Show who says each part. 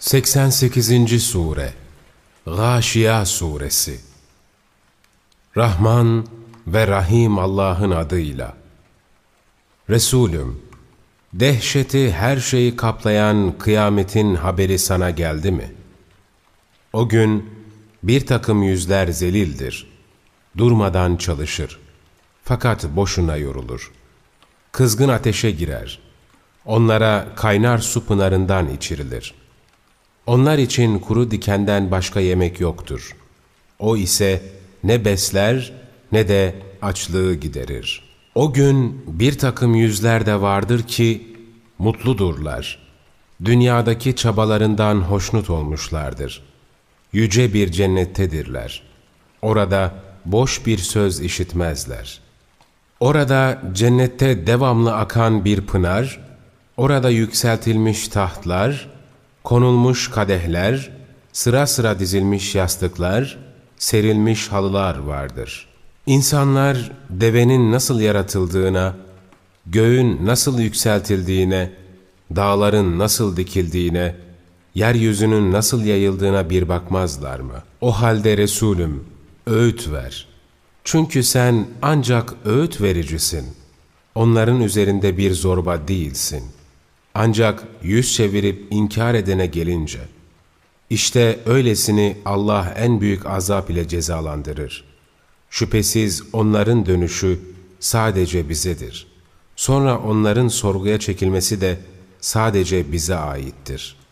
Speaker 1: 88. Sure Gâşiya Suresi Rahman ve Rahim Allah'ın adıyla Resulüm, dehşeti her şeyi kaplayan kıyametin haberi sana geldi mi? O gün bir takım yüzler zelildir, durmadan çalışır, fakat boşuna yorulur. Kızgın ateşe girer, onlara kaynar su pınarından içirilir.'' Onlar için kuru dikenden başka yemek yoktur. O ise ne besler ne de açlığı giderir. O gün bir takım yüzler de vardır ki mutludurlar. Dünyadaki çabalarından hoşnut olmuşlardır. Yüce bir cennettedirler. Orada boş bir söz işitmezler. Orada cennette devamlı akan bir pınar, orada yükseltilmiş tahtlar, Konulmuş kadehler, sıra sıra dizilmiş yastıklar, serilmiş halılar vardır. İnsanlar devenin nasıl yaratıldığına, göğün nasıl yükseltildiğine, dağların nasıl dikildiğine, yeryüzünün nasıl yayıldığına bir bakmazlar mı? O halde Resulüm, öğüt ver. Çünkü sen ancak öğüt vericisin. Onların üzerinde bir zorba değilsin.'' Ancak yüz çevirip inkar edene gelince, işte öylesini Allah en büyük azap ile cezalandırır. Şüphesiz onların dönüşü sadece bizedir. Sonra onların sorguya çekilmesi de sadece bize aittir.''